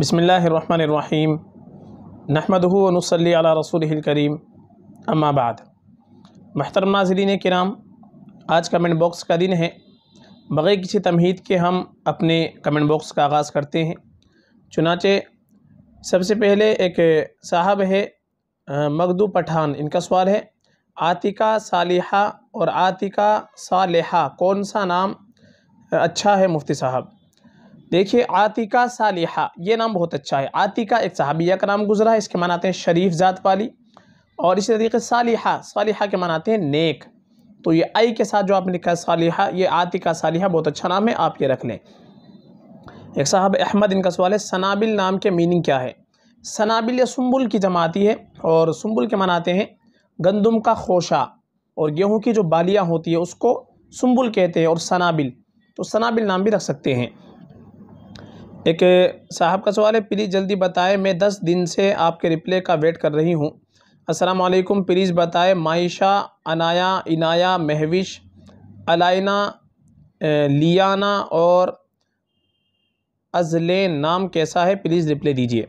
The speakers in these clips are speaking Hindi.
बसमीम नहमदनसली रसूल करीम अम्माबाद महतरम नाजरीन कराम आज कमेंट बॉक्स का दिन है बग़ैर किसी तमहीद के हम अपने कमेंट बॉक्स का आगाज़ करते हैं चुनाचे सबसे पहले एक साहब है मगदू पठान इनका सवाल है आतिका सालिहा और आतिका सालिहा कौन सा नाम अच्छा है मुफ्ती साहब देखिए आतिका सालिहा ये नाम बहुत अच्छा है आतिका एक सहाबिया का नाम गुजरा है इसके मनाते हैं शरीफ ज़ात वाली और इसी तरीके सालिहा सालिहा के मनाते हैं नेक तो ये आई के साथ जो आपने लिखा है सालिहा ये आतिका सालिहा बहुत अच्छा नाम है आप ये रख लें एक साहब अहमद इनका सवाल है सनाबिल नाम के मीनिंग क्या है सनाबिल या सुम्बुल की जमाती है और सुम्बुल के मनाते हैं गंदम का खोशा और गेहूँ की जो बालियाँ होती है उसको सुम्बुल कहते हैं और सनाबिल तो सनाबिल नाम भी रख सकते हैं एक साहब का सवाल है प्लीज़ जल्दी बताएं मैं दस दिन से आपके रिप्ले का वेट कर रही हूँ अस्सलाम वालेकुम प्लीज़ बताएं माइशा अनाया इनाया महविश अलाइना लियाना और अजलेन नाम कैसा है प्लीज़ रिप्ले दीजिए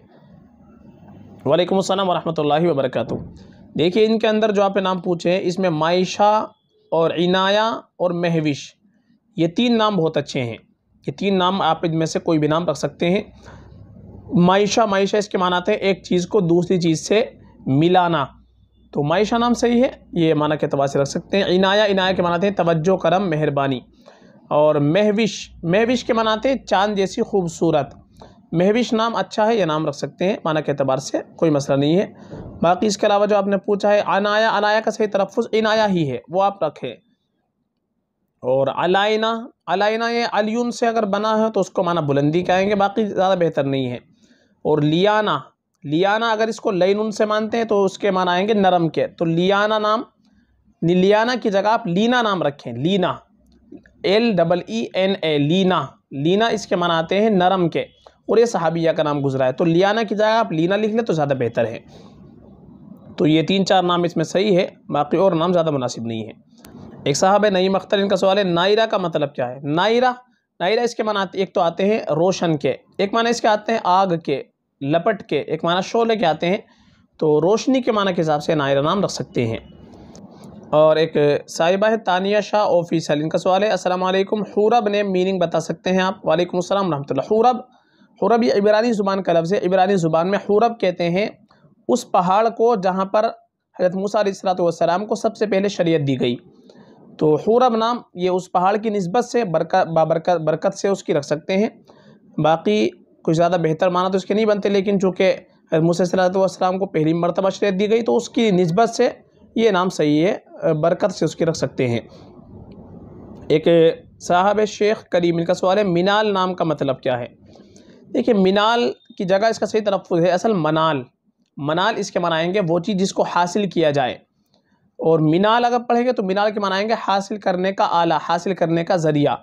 वालेकुम असलम वरहमतुल्लाहि वबरकatuh देखिए इनके अंदर जो आपने नाम पूछे हैं इसमें माइशा और इनाया और महविश ये तीन नाम बहुत अच्छे हैं ये तीन नाम आप इनमें से कोई भी नाम रख सकते हैं मायशा मायशा इसके माना थे हैं एक चीज़ को दूसरी चीज़ से मिलाना तो मायशा नाम सही है ये माना के अतबार से रख सकते हैं इनाया इनाया के मनाते हैं तवज्जो करम मेहरबानी और महविश महविश के मनाते हैं चांद जैसी खूबसूरत महविश नाम अच्छा है यह नाम रख सकते हैं माना के अतबार से कोई मसला नहीं है बाकी इसके अलावा जो आपने पूछा है अनाया अनाया का सही तलफ़ इनाया ही है वो आप रखें और अलाइना अलाइना ये अलियन से अगर बना है तो उसको माना बुलंदी कहेंगे बाकी ज़्यादा बेहतर नहीं है और लियाना लियाना अगर इसको लैन से मानते हैं तो उसके माना आएंगे नरम के तो लियाना नाम लियाना की जगह आप लीना नाम रखें Leena L double E N A Leena Leena इसके माना आते हैं नरम के और ये सहाबिया का नाम गुजरा है तो लियाना की जगह आप लीना लिख लें तो ज़्यादा बेहतर है तो ये तीन चार नाम इसमें सही है बाकी और नाम ज़्यादा मुनासिब नहीं है एक साहब है नईम अख्तर इनका सवाल है नायरा का मतलब क्या है नायरा नायरा इसके माना एक तो आते हैं रोशन के एक माना इसके आते हैं आग के लपट के एक माना शोले के आते हैं तो रोशनी के माना के हिसाब से नायरा नाम रख सकते हैं और एक साहिबा है तानिया शाह ओफिसल इनका सवाल है अस्सलाम हूरब ने मीनिंग बता सकते हैं आप वालेकुम अस्सलाम रहमतुल्लाह हूरब हूरब ये इबरानी ज़ुबान का लफ्ज़ है इबरानी ज़ुबान में हूरब कहते हैं उस पहाड़ को जहाँ पर हजरत मूसा सलाम को सबसे पहले शरीयत दी गई तो हूरब नाम ये उस पहाड़ की नस्बत से बरकत बाबरकत बरकत से उसकी रख सकते हैं बाकी कुछ ज़्यादा बेहतर माना तो इसके नहीं बनते लेकिन चूँकि मुसलम को पहली मरतबा शरीत दी गई तो उसकी नस्बत से ये नाम सही है बरकत से उसकी रख सकते हैं एक साहब शेख करीम इनका सवाल है मिनाल नाम का मतलब क्या है देखिए मिनाल की जगह इसका सही तरफ है असल मनाल मनाल इसके मनाएंगे वो चीज़ जिसको हासिल किया जाए और मिनाल अगर पढ़ेंगे तो मिनाल के मनाएंगे हासिल करने का आला हासिल करने का ज़रिया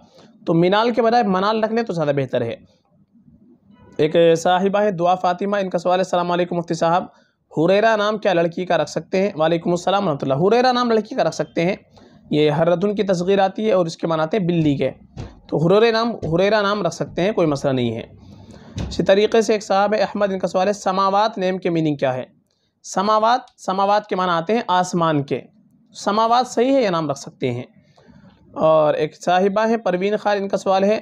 तो मिनाल के बजाय मनाल रख लें तो ज़्यादा बेहतर है एक साहिबा है दुआ फ़ातिमा इनका सवाल है सलाम मुफ्ती साहब हुरेरा नाम क्या लड़की का रख सकते हैं वालेकुम अस्सलाम वरहमल हुरेरा नाम लड़की का रख सकते हैं ये हररतुन की तस्वीर आती है और इसके मनाते हैं बिल्ली के तो हुरेरे नाम हुरेरा नाम रख सकते हैं कोई मसला नहीं है इसी तरीके से एक साहब है अहमद इनका सवाल है समावात नेम के मीनिंग क्या है समावाद समावाद के माना आते हैं आसमान के समावाद सही है यह नाम रख सकते हैं और एक साहिबा है परवीन खान इनका सवाल है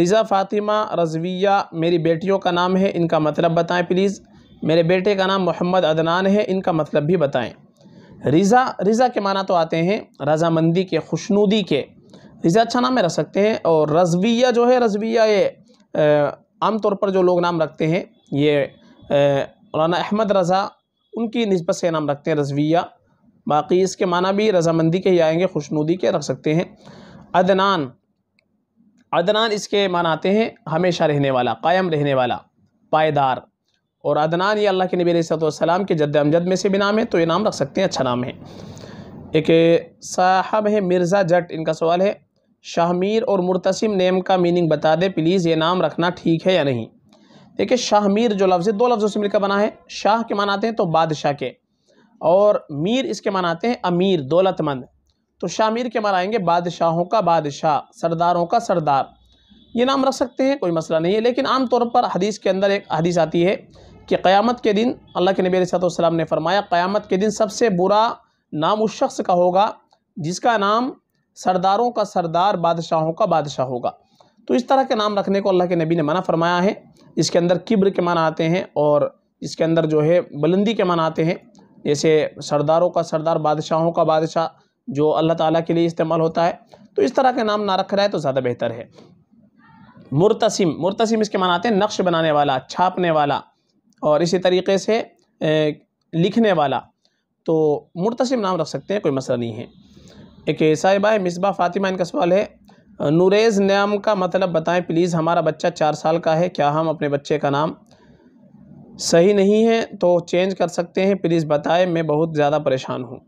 रिज़ा फ़ातिमा रजविया मेरी बेटियों का नाम है इनका मतलब बताएं प्लीज़ मेरे बेटे का नाम मोहम्मद अदनान है इनका मतलब भी बताएं रिज़ा रिज़ा के माना तो आते हैं रजामंदी के खुशनुदी के रिज़ा अच्छा नाम है रख सकते हैं और रजविया जो है रजविया ये आमतौर पर जो लोग नाम रखते हैं ये मौलाना अहमद रज़ा उनकी नस्बत से नाम रखते हैं रजविया बाकी इसके माना भी रजामंदी के ही आएंगे खुशनुदी के रख सकते हैं अदनान अदनान इसके मान आते हैं हमेशा रहने वाला कायम रहने वाला पायदार और अदनान ये अल्लाह के नबी सलाम के जद अमजद में से भी नाम है तो ये नाम रख सकते हैं अच्छा नाम है एक साहब है मिर्ज़ा जट इनका सवाल है शाहमीर और मुर्तसिम नेम का मीनिंग बता दे प्लीज़ ये नाम रखना ठीक है या नहीं देखिए शाह मीर जो लफ्ज़ है दो लफ्ज़ों से मिलकर बना है शाह के मान आते हैं तो बादशाह के और मीर इसके मान आते हैं अमीर दौलतमंद तो शाह मीर के मान आएंगे बादशाहों का बादशाह सरदारों का सरदार ये नाम रख सकते हैं कोई मसला नहीं है लेकिन आम तौर पर हदीस के अंदर एक हदीस आती है कि क़यामत के दिन अल्लाह के नबी सलाम ने फरमाया क़यामत के दिन सबसे बुरा नाम उस शख्स का होगा जिसका नाम सरदारों का सरदार बादशाहों का बादशाह होगा तो इस तरह के नाम रखने को अल्लाह के नबी ने मना फरमाया है इसके अंदर किब्र के मान आते हैं और इसके अंदर जो है बुलंदी के मान आते हैं जैसे सरदारों का सरदार बादशाहों का बादशाह जो अल्लाह ताला के लिए इस्तेमाल होता है तो इस तरह के नाम ना रख रहा है तो ज़्यादा बेहतर है मुर्तसिम मुर्तसिम इसके मान आते हैं नक्श बनाने वाला छापने वाला और इसी तरीके से लिखने वाला तो मुर्तसिम नाम रख सकते हैं कोई मसला नहीं है एक साहिबा मिसबा फ़ातिमा इनका सवाल है नूरेज़ नाम का मतलब बताएं प्लीज़ हमारा बच्चा चार साल का है क्या हम अपने बच्चे का नाम सही नहीं है तो चेंज कर सकते हैं प्लीज़ बताएं मैं बहुत ज़्यादा परेशान हूँ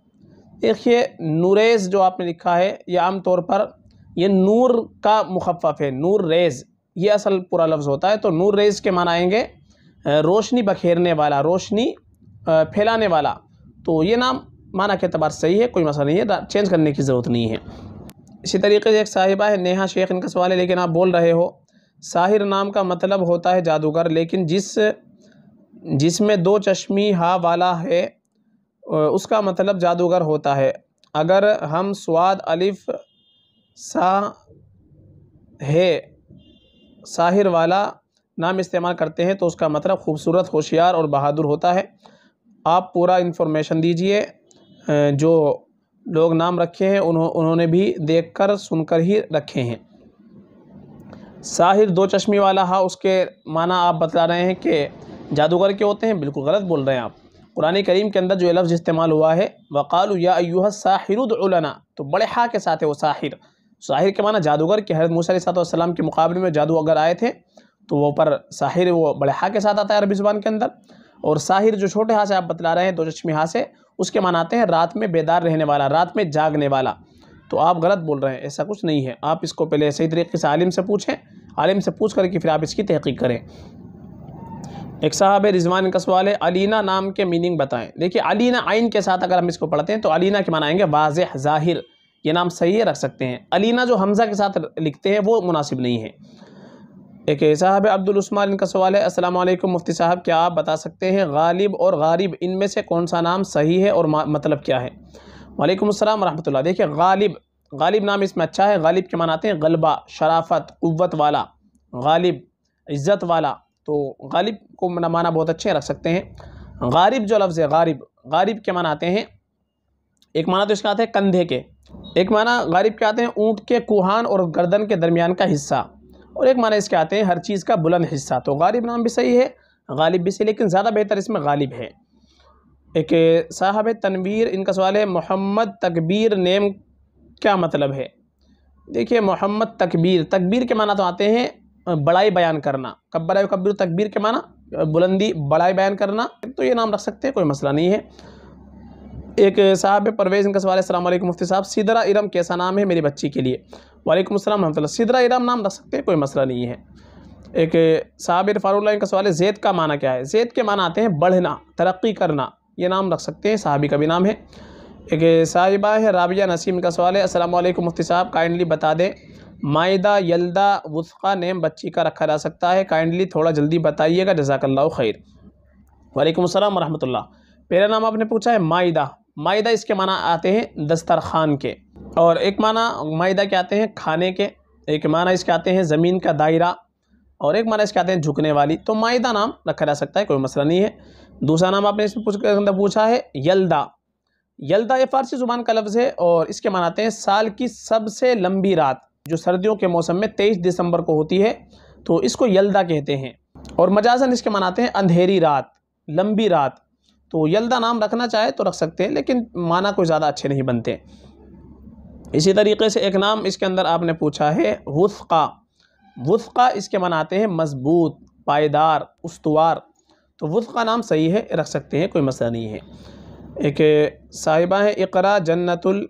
देखिए नूरेज़ जो आपने लिखा है ये आम तौर पर ये नूर का मुखफ़ है नूर रेज़ ये असल पूरा लफ्ज़ होता है तो नूर रेज़ के मान आएंगे रोशनी बखेरने वाला रोशनी फैलाने वाला तो ये नाम माना के अतबार सही है कोई मसला नहीं है चेंज करने की ज़रूरत नहीं है इसी तरीके से एक साहिबा है नेहा शेख इनका सवाल है लेकिन आप बोल रहे हो साहिर नाम का मतलब होता है जादूगर लेकिन जिस जिसमें दो चश्मी हा वाला है उसका मतलब जादूगर होता है अगर हम स्वाद अलिफ सा है साहिर वाला नाम इस्तेमाल करते हैं तो उसका मतलब खूबसूरत होशियार और बहादुर होता है आप पूरा इन्फॉर्मेशन दीजिए जो लोग नाम रखे हैं उन्हों, उन्होंने भी देख कर सुनकर ही रखे हैं साहिर दो चश्मे वाला हा उसके माना आप बतला रहे हैं कि जादूगर के होते हैं बिल्कुल गलत बोल रहे हैं आप कुरानी करीम के अंदर जो लफ्ज़ इस्तेमाल हुआ है वक़ाल या अयूह साहिरुदना तो बड़े हा के साथ है वो साहिर साहिर के माना जादूगर के हजरत मूसा सातम के मुकाबले में जादू अगर आए थे तो वो पर साहिर वो बड़े हा के साथ आता है अरबी ज़ुबान के अंदर और साहिर जो छोटे हाथ से आप बतला रहे हैं दो चश्मी हाथ से उसके मान आते हैं रात में बेदार रहने वाला रात में जागने वाला तो आप गलत बोल रहे हैं ऐसा कुछ नहीं है आप इसको पहले सही तरीके से आलिम से पूछें आलिम से पूछ करके फिर आप इसकी तहकीक करें एक साहब रिजवान का सवाल है अलीना नाम के मीनिंग बताएं देखिए अलीना आइन के साथ अगर हम इसको पढ़ते हैं तो अलीना के माना आएंगे वाज ज़ाहिर ये नाम सही है रख सकते हैं अलीना जो हमज़ा के साथ लिखते हैं वो मुनासिब नहीं है एक साहब अब्दुल उस्मान इनका सवाल है अस्सलाम वालेकुम मुफ्ती साहब क्या आप बता सकते हैं गालिब और गालिब इनमें से कौन सा नाम सही है और मतलब क्या है वालेकुम अस्सलाम रहमतुल्लाह देखिए गालिब गालिब नाम इसमें अच्छा है गालिब के मनाते हैं गलबा शराफत कुत वाला गालिब इज़्ज़त वाला तो गालिब को माना बहुत अच्छे रख सकते हैं गारिब जो लफ्ज़ है गारिब गारिब के मनाते हैं एक माना तो इसका आते हैं कंधे के एक माना गारिब के आते हैं ऊँट के कुहान और गर्दन के दरमियान का हिस्सा और एक माना इसके आते हैं हर चीज़ का बुलंद हिस्सा तो गालिब नाम भी सही है गालिब भी सही लेकिन ज़्यादा बेहतर इसमें गालिब है एक साहब तनवीर इनका सवाल है मोहम्मद तकबीर नेम क्या मतलब है देखिए मोहम्मद तकबीर तकबीर के माना तो आते हैं बड़ाई बयान करना कब्बर कब्बर तकबीर के माना बुलंदी बड़ाई बयान करना तो ये नाम रख सकते हैं कोई मसला नहीं है एक साहब परवेज़ इनका सवाल है सलाम मुफ्ती साहब सीदरा इरम कैसा नाम है मेरी बच्ची के लिए वालेकुम अस्सलाम वरहमल सिदरा इराम नाम रख सकते हैं कोई मसला नहीं है एक साबिर फारूल का सवाल है जैद का माना क्या है जैद के माना आते हैं बढ़ना तरक्की करना ये नाम रख सकते हैं साहबी का भी नाम है एक साहिबा है राबिया नसीम का सवाल है असलम मुफ्ती साहब काइंडली बता दें मायदा यलदा वुस्का नेम बच्ची का रखा जा सकता है काइंडली थोड़ा जल्दी बताइएगा जजाकल्ला खैर वालेकुम अस्सलाम वरहमतुल्लाह पहला नाम आपने पूछा है मायदा मायदा इसके माना आते हैं दस्तरखान के और एक माना मायदा क्या आते हैं खाने के एक माना इसके आते हैं ज़मीन का दायरा और एक माना इसके आते हैं झुकने वाली तो मायदा नाम रखा जा सकता है कोई मसला नहीं है दूसरा नाम आपने इसमें पूछ अंदर पूछा है यलदा यलदा ये फारसी ज़ुबान का लफ्ज़ है और इसके मनाते हैं साल की सबसे लंबी रात जो सर्दियों के मौसम में तेईस दिसंबर को होती है तो इसको यलदा कहते हैं और मजाजन इसके मनाते हैं अंधेरी रात लंबी रात तो यलदा नाम रखना चाहे तो रख सकते हैं लेकिन माना कोई ज़्यादा अच्छे नहीं बनते इसी तरीके से एक नाम इसके अंदर आपने पूछा है वस्का वस्का इसके मनाते हैं मजबूत पायदार उसतवार तो वस्का नाम सही है रख सकते हैं कोई मसला नहीं है एक साहिबा है इकरा जन्नतुल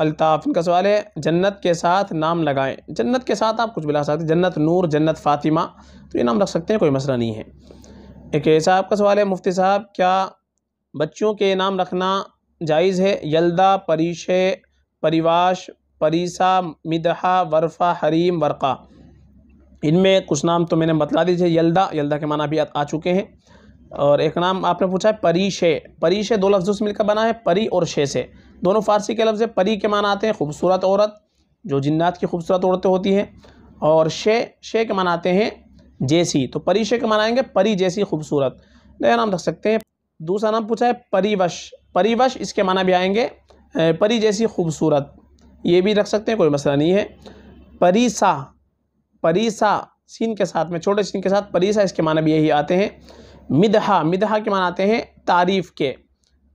अलताफ़ इनका सवाल है जन्नत के साथ नाम लगाएं जन्नत के साथ आप कुछ भी सकते हैं जन्नत नूर जन्नत फ़ातिमा तो ये नाम रख सकते हैं कोई मसला नहीं है एक ऐसा आपका सवाल है मुफ्ती साहब क्या बच्चों के नाम रखना जायज़ है यलदा परीशे परिवाश परीसा मिदहा वरफा हरीम वरक़ा इनमें कुछ नाम तो मैंने बतला दीजिए यलदा यल्दा के माना भी आ, आ चुके हैं और एक नाम आपने पूछा है परी शे परी शे दो लफ्ज़ों से मिलकर बना है परी और शे से दोनों फारसी के लफ्ज़ परी के माना आते हैं खूबसूरत औरत जो जिन्नात की खूबसूरत औरतें होती हैं और शे शे के माना आते हैं जैसी तो परी शे के मनाएँगे परी जैसी खूबसूरत नया नाम रख सकते हैं दूसरा नाम पूछा है परिवश परिवश इसके माना भी आएंगे परी जैसी खूबसूरत ये भी रख सकते हैं कोई मसला नहीं है परीसा परीसा सीन के साथ में छोटे सीन के साथ परीसा इसके माना भी यही आते हैं मिदहा मिदहा के माना आते हैं तारीफ़ के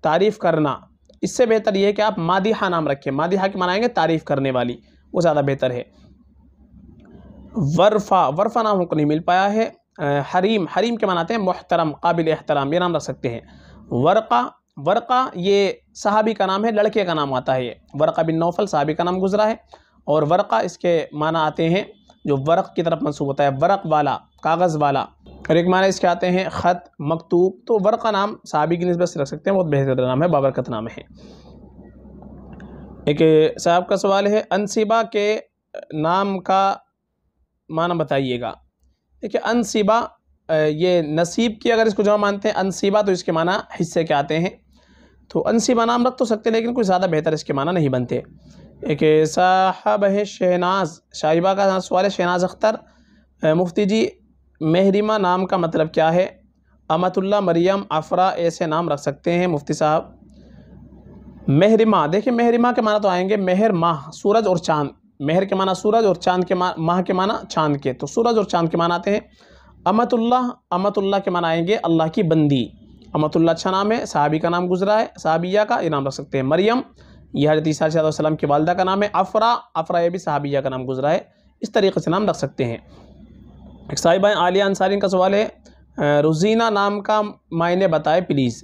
तारीफ़ करना इससे बेहतर यह है कि आप मादिहा नाम रखें मादिहा के मनाएँगे तारीफ़ करने वाली वो ज़्यादा बेहतर है वर्फा वर्फा नाम हमको नहीं मिल पाया है हरीम हरीम के मनाते हैं मोहतरम काबिल एहतराम ये नाम रख सकते हैं वर्का वरक़ा ये सहाबी का नाम है लड़के का नाम आता है ये वरक़ा बिन नौफल सहाबी का नाम गुजरा है और वरक़ा इसके माना आते हैं जो वर्क़ की तरफ मनसूब होता है वर्क वाला कागज़ वाला और एक माना इसके आते हैं ख़त मकतूब तो वरक़ा नाम सहाबी की नस्बत से रख सकते हैं बहुत बेहतर नाम है बाबरकत नाम है एक साहब का सवाल है अनसिबा के नाम का माना बताइएगा देखिए अनसिबा ये नसीब की अगर इसको जमा मानते हैं अनसिबा तो इसके माना हिस्से के आते हैं तो अंसी नाम रख तो सकते लेकिन कुछ ज़्यादा बेहतर इसके माना नहीं बनते एक साहब है शहनाज शाहिबा का सवाल है शहनाज अख्तर मुफ्ती जी महरिमा नाम का मतलब क्या है अमतुल्ला मरियम अफरा ऐसे नाम रख सकते हैं मुफ्ती साहब महरिमा देखिए महरिमा के माना तो आएंगे मेहर माह सूरज और चांद मेहर के माना सूरज और चांद के माह के माना चांद के तो सूरज और चांद के माना आते हैं अमतुल्ला अमतुल्ला के माना आएंगे अल्लाह की बंदी अमतुल्ला अच्छा नाम है साहबी का नाम गुजरा है साहबिया का ये नाम रख सकते हैं मरियम यह हजरत की वालदा का नाम है अफरा अफरा यह भी साहबिया का नाम गुजरा है इस तरीके से नाम रख सकते हैं एक साहिबा आलिया अंसारी का सवाल है रुजीना नाम का मायने बताए प्लीज़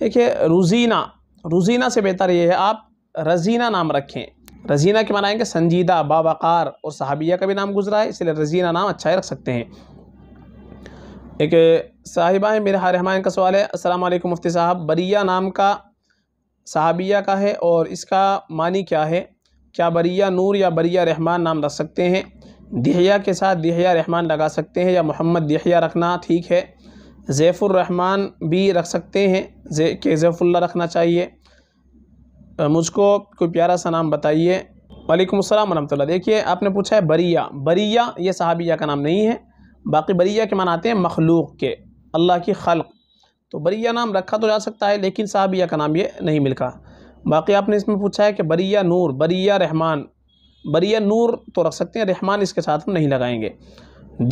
देखिए रुजीना रुजीना से बेहतर ये है आप रजीना नाम रखें रजीना के मनाएंगे संजीदा बाबाकार और साहबिया का भी नाम गुजरा है इसलिए रजीना नाम अच्छा ही रख सकते हैं एक साहिबा है मेरे रहमान का सवाल है अस्सलाम वालेकुम मुफ्ती साहब बरिया नाम का साहबिया का है और इसका मानी क्या है क्या बरिया नूर या बरिया रहमान नाम रख सकते हैं दिहिया के साथ दहिया रहमान लगा सकते हैं या मोहम्मद दहिया रखना ठीक है जैफ़ुररहमान भी रख सकते हैं जे के जैफ़ुल्ला रखना चाहिए मुझको कोई प्यारा सा नाम बताइए वालेकुम अस्सलाम वरहमतुल्लाह देखिए आपने पूछा है बरिया बरिया ये साहबिया का नाम नहीं है बाकी बरिया के मान आते हैं मखलूक के अल्लाह की खल़ तो बरिया नाम रखा तो जा सकता है लेकिन साहबिया का नाम ये नहीं मिलका बाकी आपने इसमें पूछा है कि बरिया नूर बरिया रहमान बरिया नूर तो रख सकते हैं रहमान इसके साथ हम नहीं लगाएंगे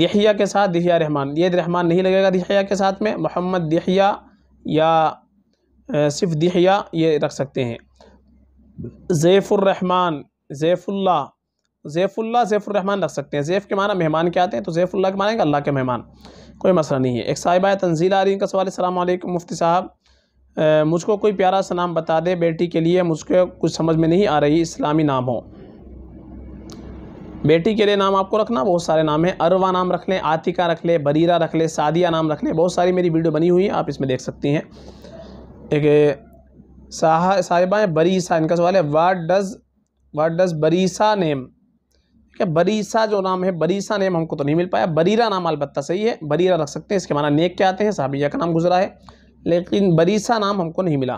दहिया के साथ दहिया रहमान ये रहमान नहीं लगेगा दिहिया के साथ में मोहम्मद दिहिया या सिर्फ दहिया ये रख सकते हैं ज़ैफ़ुररहमान ज़ैफ़ुल्ला जैफुल्ला जैफुलरहमान रख सकते हैं जैफ़ के माना मेहमान के आते हैं तो जैफुल्ला के मानेंगे अल्लाह के मेहमान कोई मसला नहीं है एक साहिबा तंजील रही का सवाल अलैक्म मुफ्ती साहब मुझको कोई प्यारा सा नाम बता दे बेटी के लिए मुझको कुछ समझ में नहीं आ रही इस्लामी नाम हो बेटी के लिए नाम आपको रखना बहुत सारे नाम हैं अरवा नाम रख लें आतिका रख लें बरीरा रख लें सादिया नाम रख लें बहुत सारी मेरी वीडियो बनी हुई है आप इसमें देख सकती हैं एक साहिबा बरीसा इनका सवाल है वाट डज़ वाट डज़ बरीसा नेम क्या बरीसा जो नाम है बरीसा नेम हमको तो नहीं मिल पाया बरीरा नाम अलबत्ता सही है बरीरा रख सकते हैं इसके माना नेक क्या आते हैं साहबिया का नाम गुजरा है लेकिन बरीसा नाम हमको नहीं मिला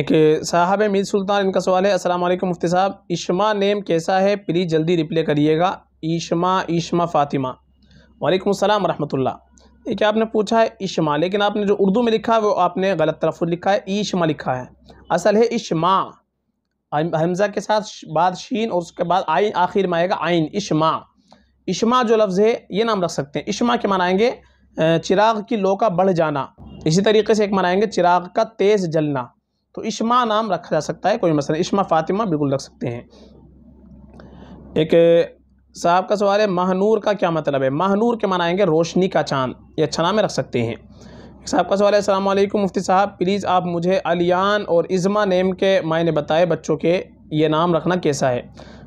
एक साहब मीर सुल्तान इनका सवाल है असल मुफ्ती साहब इश्मा नेम कैसा है प्लीज़ जल्दी रिप्ले करिएगा ईशमा ईशमा फ़ातिमा वालेकुम अस्सलाम रहमतुल्ला देखिए आपने पूछा है इश्मा लेकिन आपने जो उर्दू में लिखा है वो आपने गलत तरफ लिखा है ईशमा लिखा है असल है इशमा हमजा के साथ बाद शीन और उसके बाद आइन आखिर में आएगा आइन इशमा इशमा जो लफ्ज़ है ये नाम रख सकते हैं इशमा के मनाएंगे चिराग की लो का बढ़ जाना इसी तरीके से एक मनाएंगे चिराग का तेज़ जलना तो इशमा नाम रखा जा सकता है कोई मसला इशमा फ़ातिमा बिल्कुल रख सकते हैं एक साहब का सवाल है महानूर का क्या मतलब है महानूर के मनाएंगे रोशनी का चांद ये अच्छा नाम रख सकते हैं साहब का सवाल है असलम मुफ्ती साहब प्लीज़ आप मुझे अलियान और इज़मा नेम के मायने बताए बच्चों के ये नाम रखना कैसा है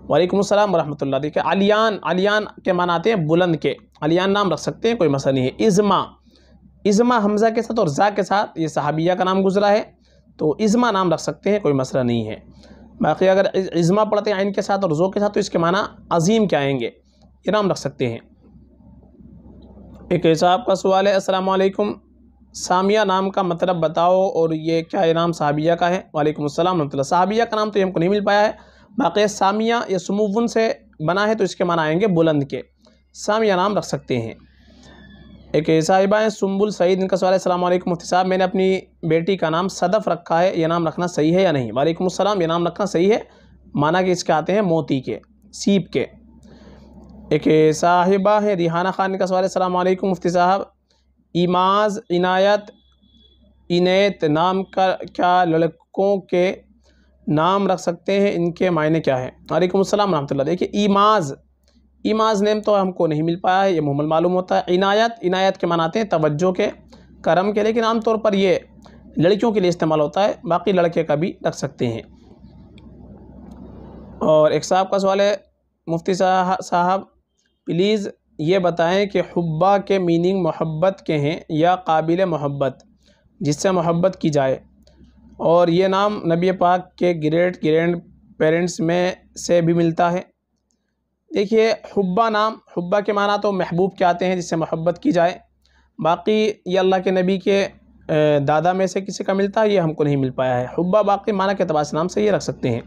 वालेकुम अस्सलाम वरहमतुल्लाह देखिए अलियान अलियान के मान आते हैं बुलंद के अलियान नाम रख सकते हैं कोई मसला नहीं है इज़मा इज़मा हमज़ा के साथ और ज़ा के साथ ये सहाबिया का नाम गुजरा है तो इज़मा नाम रख सकते हैं कोई मसला नहीं है बाकी अगर इज़मा पढ़ते हैं आइन के साथ और जो के साथ तो इसके माना अजीम के आएंगे ये नाम रख सकते हैं एक साहब का सवाल है असलकुम सामिया नाम का मतलब बताओ और ये क्या नाम साबिया का है वालेकुम अस्सलाम वरहमल्ला साबिया का नाम तो ये हमको नहीं मिल पाया है बाक़ी सामिया ये समूवन से बना है तो इसके माना आएंगे बुलंद के सामिया नाम रख सकते हैं एक साहिबा हैं सुम्बुल सईद इनका सवाल है मुफ्ती साहब मैंने अपनी बेटी का नाम सदफ़ रखा है यह नाम रखना सही है या नहीं वालेकुम अस्सलाम यह नाम रखना सही है माना कि इसके आते हैं मोती के सीप के एक साहिबा है रिहाना खान का सवाल है मुफ्ती साहब इमाज इनायत इनैत नाम का क्या लड़कों के नाम रख सकते हैं इनके मायने क्या है वालेकुम सलाम रहमतुल्लाह देखिए इमाज इमाज नेम तो हमको नहीं मिल पाया है ये मुहमल मालूम होता है इनायत इनायत के मनाते हैं तवज्जो के करम के लेकिन आमतौर पर ये लड़कियों के लिए इस्तेमाल होता है बाकी लड़के का भी रख सकते हैं और एक साहब का सवाल है मुफ्ती साहब प्लीज़ ये बताएं कि हुब्बा के मीनिंग मोहब्बत के हैं या काबिल मोहब्बत जिससे मोहब्बत की जाए और ये नाम नबी पाक के ग्रेट ग्रैंड पेरेंट्स में से भी मिलता है देखिए हुब्बा नाम हुब्बा के माना तो महबूब के आते हैं जिससे मोहब्बत की जाए बाकी ये अल्लाह के नबी के दादा में से किसी का मिलता है ये हमको नहीं मिल पाया है हुब्बा बाकी माना के तबास नाम से ये रख सकते हैं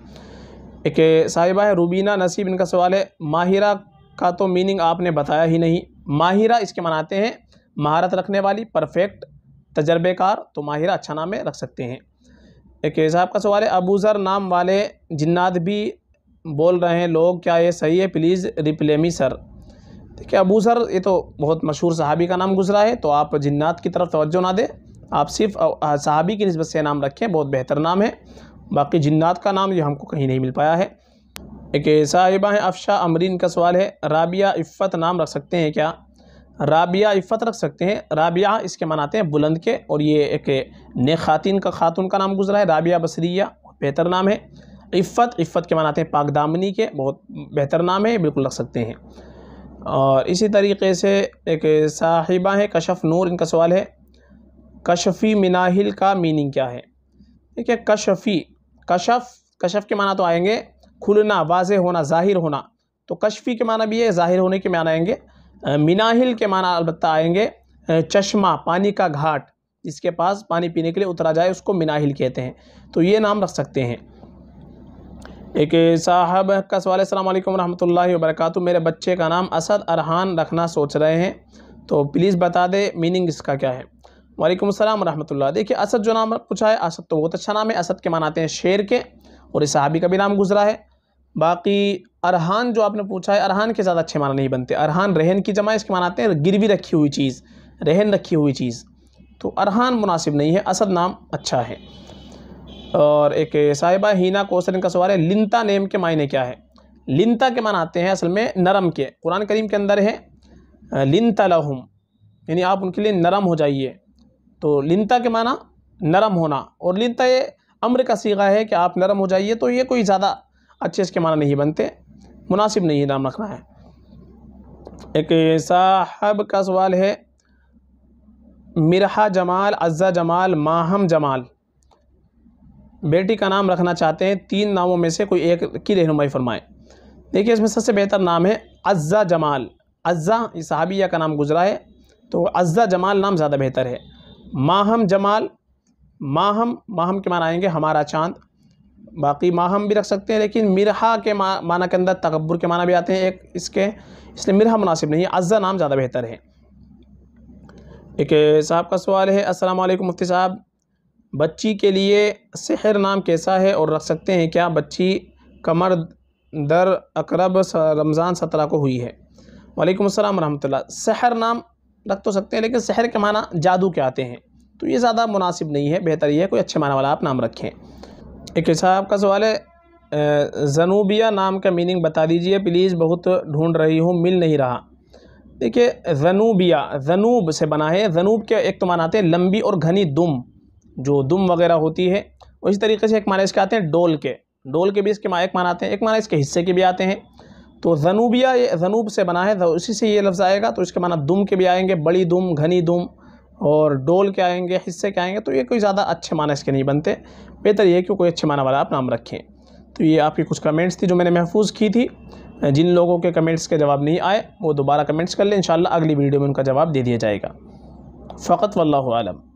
एक साहिबा है रूबीना नसीब इनका सवाल है माहिरा का तो मीनिंग आपने बताया ही नहीं माहिरा इसके मनाते हैं महारत रखने वाली परफेक्ट तजर्बेकार तो माहिरा अच्छा नाम है रख सकते हैं एक साहब का सवाल है अबूज़र नाम वाले जिन्नात भी बोल रहे हैं लोग क्या ये सही है प्लीज़ रिप्ले मी सर देखिए अबू सर ये तो बहुत मशहूर सहाबी का नाम गुजरा है तो आप जिन्नात की तरफ तोज्जो ना दें आप सिर्फ सहाबी की नस्बत से नाम रखें बहुत बेहतर नाम है बाकी जिन्नात का नाम ये हमको कहीं नहीं मिल पाया है एक साहिबा हैं अफशा अमरीन का सवाल है राबिया इफ़त नाम रख सकते हैं क्या राबिया इफ़त रख सकते हैं राबिया इसके मनाते हैं बुलंद के और ये एक ने खातिन का खातून का नाम गुजरा है राबिया बसरिया बेहतर नाम है इफ़त इफ़त के मनाते हैं पाकदामनी के बहुत बेहतर नाम है बिल्कुल रख सकते हैं और इसी तरीके से एक साहिबा है कशफ नूर इनका सवाल है कशफ़ी मिनाहिल का मीनिंग क्या है ठीक है कशफ़ी कशफ कशफ के माना तो आएंगे खुलना वाज होना ज़ाहिर होना तो कशफ़ी के माना भी है ज़ाहिर होने के माना आएंगे मिनाहिल के माना अलबत् आएंगे चश्मा पानी का घाट जिसके पास पानी पीने के लिए उतरा जाए उसको मिनाहिल कहते हैं तो ये नाम रख सकते हैं एक साहब का सवाल अल्लाम वरहल वर्क मेरे बच्चे का नाम असद अरहान रखना सोच रहे हैं तो प्लीज़ बता दे मीनिंग इसका क्या है वालेकुम अस्सलाम रहमतुल्लाह देखिए असद जो नाम पूछा है असद तो बहुत अच्छा नाम है असद के मानाते हैं शेर के और इस साहबी का भी नाम गुजरा है बाकी अरहान जो आपने पूछा है अरहान के ज़्यादा अच्छे माना नहीं बनते अरहान रहन की जमा इसके मानाते हैं गिरवी रखी हुई चीज़ रहन रखी हुई चीज़ तो अरहान मुनासिब नहीं है असद नाम अच्छा है और एक साहिबा हीना कोसन का सवाल है लिंता नेम के मायने क्या है लिंता के माना आते हैं असल में नरम के कुरान करीम के अंदर है लिंता लहुम यानी आप उनके लिए नरम हो जाइए तो लिंता के माना नरम होना और लिंता ये अम्र का सीगा है कि आप नरम हो जाइए तो ये कोई ज़्यादा अच्छे इसके माना नहीं बनते मुनासिब नहीं है नाम रखना है एक साहब का सवाल है मिरहा जमाल अज्जा जमाल माहम जमाल बेटी का नाम रखना चाहते हैं तीन नामों में से कोई एक की रहनुमाई फरमाएं देखिए इसमें सबसे बेहतर नाम है अज्जा जमाल अज्जा इस सहाबिया का नाम गुजरा है तो अज्जा जमाल नाम ज़्यादा बेहतर है माहम जमाल माहम माहम के मान आएंगे हमारा चांद बाकी माह हम भी रख सकते हैं लेकिन मिरहा के मा माना के अंदर तकबर के माना भी आते हैं एक इसके इसलिए मिरहा मुनासिब नहीं है अज्जा नाम ज़्यादा बेहतर है एक साहब का सवाल है अस्सलाम वालेकुम मुफ्ती साहब बच्ची के लिए सहर नाम कैसा है और रख सकते हैं क्या बच्ची कमर दर अकरब रमज़ान सत्रह को हुई है वालेकुम अस्सलाम रहमतुल्लाह सहर नाम रख तो सकते हैं लेकिन सहर के माना जादू के आते हैं तो ये ज़्यादा मुनासिब नहीं है बेहतर ये है कोई अच्छे माना वाला आप नाम रखें एक साहब अच्छा का सवाल है ज़नूबिया नाम का मीनिंग बता दीजिए प्लीज़ बहुत ढूंढ रही हूँ मिल नहीं रहा देखिए ज़नूबिया ज़नूब से बना है ज़नूब के एक तो मानाते हैं लंबी और घनी दुम जो दुम वगैरह होती है उसी तरीके से एक माना इसके आते हैं डोल के डोल के भी इसके एक माना आते हैं एक माना इसके हिस्से के भी आते हैं तो ज़नूबिया ये ज़नूब से बना है उसी से ये लफ्ज़ आएगा तो इसके माना दुम के भी आएंगे बड़ी दुम घनी दुम और डोल के आएंगे हिस्से के आएंगे तो ये कोई ज़्यादा अच्छे माना इसके नहीं बनते बेहतर ये कि कोई अच्छे माना वाला आप नाम रखें तो ये आपकी कुछ कमेंट्स थी जो मैंने महफूज की थी जिन लोगों के कमेंट्स के जवाब नहीं आए वो दोबारा कमेंट्स कर लें इन अगली वीडियो में उनका जवाब दे दिया जाएगा फ़कत वल्लम